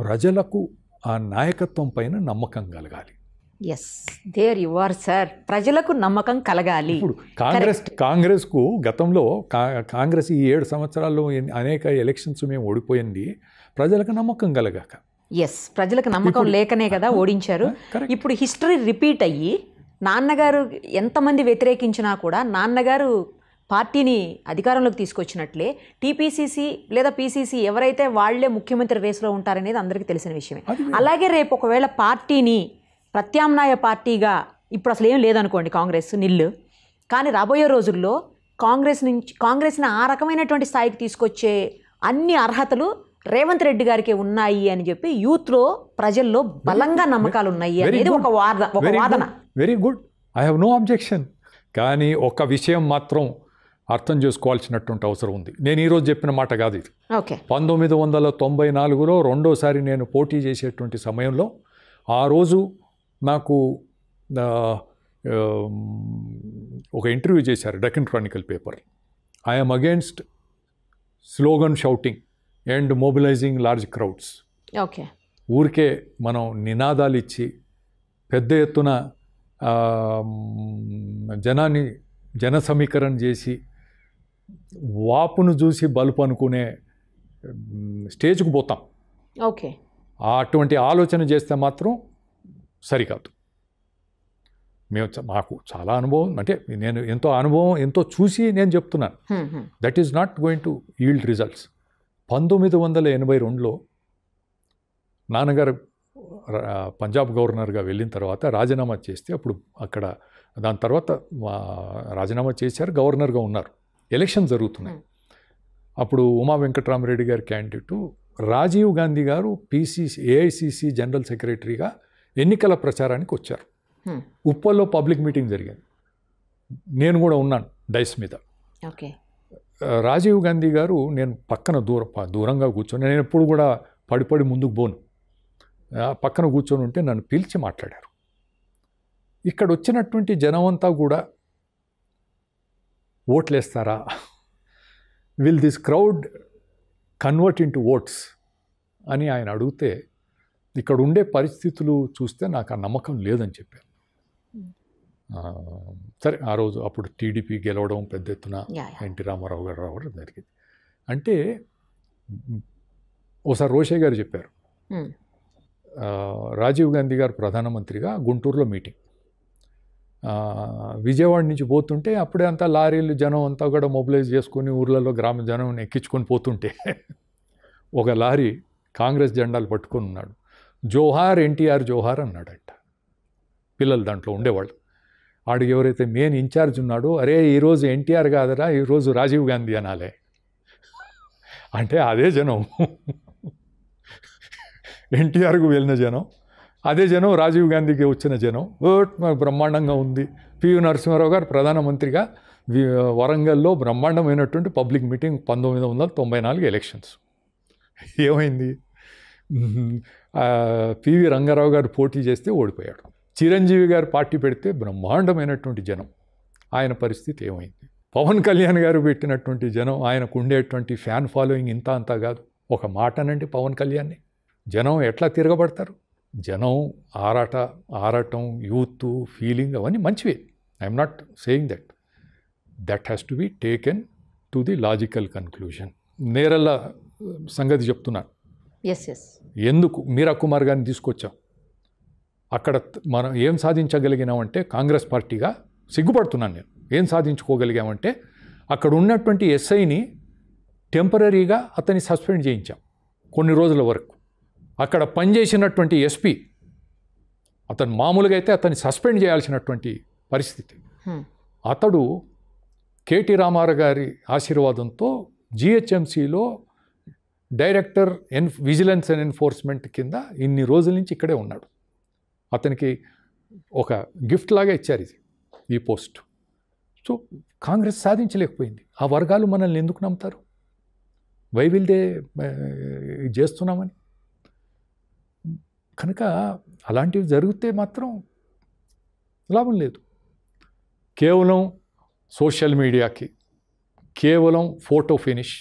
ప్రజలకు ఆ నాయకత్వం పైన నమ్మకం కలగాలి yes there you are sir ప్రజలకు నమ్మకం కలగాలి ఇప్పుడు కాంగ్రెస్ కాంగ్రెస్కు గతంలో కాంగ్రెస్ ఈ ఏడు సంవత్సరాల్లో అనేక ఎలక్షన్స్ మేము ఓడిపోయింది ప్రజలకు నమ్మకం కలగాక ఎస్ ప్రజలకు నమ్మకం లేకనే కదా ఓడించారు ఇప్పుడు హిస్టరీ రిపీట్ అయ్యి నాన్నగారు ఎంతమంది వ్యతిరేకించినా కూడా నాన్నగారు పార్టీని అధికారంలోకి తీసుకొచ్చినట్లే టీపీసీసీ లేదా పీసీసీ ఎవరైతే వాళ్లే ముఖ్యమంత్రి రేసులో ఉంటారనేది అందరికీ తెలిసిన విషయమే అలాగే రేపు ఒకవేళ పార్టీని ప్రత్యామ్నాయ పార్టీగా ఇప్పుడు అసలు ఏం లేదనుకోండి కాంగ్రెస్ నిల్లు కానీ రాబోయే రోజుల్లో కాంగ్రెస్ నుంచి కాంగ్రెస్ని ఆ రకమైనటువంటి స్థాయికి తీసుకొచ్చే అన్ని అర్హతలు రేవంత్ రెడ్డి గారికి ఉన్నాయి అని చెప్పి యూత్లో ప్రజల్లో బలంగా నమ్మకాలు ఉన్నాయి అనేది ఒక వాదన ఒక వాదన very good I have no objection కానీ ఒక విషయం మాత్రం అర్థం చేసుకోవాల్సినటువంటి అవసరం ఉంది నేను ఈరోజు చెప్పిన మాట కాదు ఇది పంతొమ్మిది వందల తొంభై నాలుగులో రెండోసారి నేను పోటీ చేసేటువంటి సమయంలో ఆ రోజు నాకు ఒక ఇంటర్వ్యూ చేశారు Deccan Chronicle paper I'm against slogan shouting and mobilising large crowds okay ఊరికే మనం నినాదాలు ఇచ్చి పెద్ద ఎత్తున జనాన్ని జన సమీకరణ చేసి వాపును చూసి బలుపు అనుకునే స్టేజ్కు పోతాం ఓకే అటువంటి ఆలోచన చేస్తే మాత్రం సరికాదు మేము మాకు చాలా అనుభవం అంటే నేను ఎంతో అనుభవం ఎంతో చూసి నేను చెప్తున్నాను that is not going to yield results పంతొమ్మిది వందల ఎనభై రెండులో నాన్నగారు పంజాబ్ గవర్నర్గా వెళ్ళిన తర్వాత రాజీనామా చేస్తే అప్పుడు అక్కడ దాని తర్వాత రాజీనామా చేశారు గవర్నర్గా ఉన్నారు ఎలక్షన్ జరుగుతున్నాయి అప్పుడు ఉమా వెంకట్రామరెడ్డి గారి క్యాండిడేటు రాజీవ్ గాంధీ గారు పీసీసీ ఏఐసిసి జనరల్ సెక్రటరీగా ఎన్నికల ప్రచారానికి వచ్చారు ఉప్పల్లో పబ్లిక్ మీటింగ్ జరిగింది నేను కూడా ఉన్నాను డైస్ మీద ఓకే రాజీవ్ గాంధీ గారు నేను పక్కన దూర దూరంగా కూర్చొని నేను ఎప్పుడు కూడా పడిపడి ముందుకు పోను పక్కన కూర్చొని ఉంటే నన్ను పిలిచి మాట్లాడారు ఇక్కడ వచ్చినటువంటి జనమంతా కూడా ఓట్లేస్తారా will this crowd convert to votes అని ఆయన అడిగితే ఇక్కడ ఉండే పరిస్థితులు చూస్తే నాకు ఆ నమ్మకం లేదని చెప్పారు hmm. సరే ఆ రోజు అప్పుడు టీడీపీ గెలవడం పెద్ద ఎత్తున ఎన్టీ రామారావు గారు రావడం జరిగింది అంటే ఓసారి రోషయ్య గారు చెప్పారు hmm. రాజీవ్ గాంధీ గారు ప్రధానమంత్రిగా గుంటూరులో మీటింగ్ విజయవాడ నుంచి పోతుంటే అప్పుడే అంతా లారీలు జనం అంతా కూడా మొబిలైజ్ చేసుకుని ఊర్లలో గ్రామ జనం ఎక్కించుకొని పోతుంటే ఒక లారీ కాంగ్రెస్ జెండాలు పట్టుకొని ఉన్నాడు జోహార్ ఎన్టీఆర్ జోహార్ అన్నాడట పిల్లలు దాంట్లో ఉండేవాళ్ళు ఆడికి ఎవరైతే మెయిన్ ఇన్ఛార్జ్ ఉన్నాడో అరే ఈరోజు ఎన్టీఆర్ కాదరా ఈరోజు రాజీవ్ గాంధీ అనాలే అంటే అదే జనం ఎన్టీఆర్కు వెళ్ళిన జనం అదే జనం రాజీవ్ గాంధీకి వచ్చిన జనం ఓట్ బ్రహ్మాండంగా ఉంది పివి నరసింహారావు గారు ప్రధానమంత్రిగా వరంగల్లో బ్రహ్మాండమైనటువంటి పబ్లిక్ మీటింగ్ పంతొమ్మిది వందల తొంభై నాలుగు ఎలక్షన్స్ ఏమైంది పివి రంగారావు గారు పోటీ చేస్తే ఓడిపోయాడు చిరంజీవి గారు పార్టీ పెడితే బ్రహ్మాండమైనటువంటి జనం ఆయన పరిస్థితి ఏమైంది పవన్ కళ్యాణ్ గారు పెట్టినటువంటి జనం ఆయనకు ఉండేటువంటి ఫ్యాన్ ఫాలోయింగ్ ఇంత అంతా కాదు ఒక మాటనండి పవన్ కళ్యాణ్ని జనం ఎట్లా తిరగబడతారు జనం ఆరాట ఆరాటం యూత్ ఫీలింగ్ అవన్నీ మంచివే I'm not saying that that has to be taken to the logical conclusion నేరల్ల సంగతి చెప్తున్నాను ఎస్ ఎస్ ఎందుకు మీరా కుమార్ గారిని తీసుకొచ్చాం అక్కడ మనం ఏం సాధించగలిగినామంటే కాంగ్రెస్ పార్టీగా సిగ్గుపడుతున్నాను నేను ఏం సాధించుకోగలిగామంటే అక్కడ ఉన్నటువంటి ఎస్ఐని టెంపరీగా అతన్ని సస్పెండ్ చేయించాం కొన్ని రోజుల వరకు అక్కడ పనిచేసినటువంటి ఎస్పీ అతను మామూలుగా అయితే అతన్ని సస్పెండ్ చేయాల్సినటువంటి పరిస్థితి అతడు కేటీ రామారావు గారి ఆశీర్వాదంతో జిహెచ్ఎంసిలో director and vigilance and enforcement కింద ఇన్ని రోజుల నుంచి ఇక్కడే ఉన్నాడు అతనికి ఒక గిఫ్ట్ లాగా ఇచ్చారు ఇది ఈ పోస్ట్ సో కాంగ్రెస్ సాధించలేకపోయింది ఆ వర్గాలు మనల్ని ఎందుకు నమ్ముతారు వైవిల్ దే చేస్తున్నామని కనుక అలాంటివి జరిగితే మాత్రం లాభం లేదు కేవలం సోషల్ మీడియాకి కేవలం ఫోటో ఫినిష్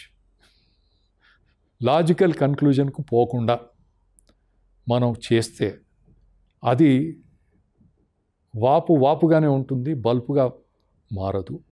లాజికల్ కన్క్లూజన్కు పోకుండా మనం చేస్తే అది వాపు వాపుగానే ఉంటుంది బల్పుగా మారదు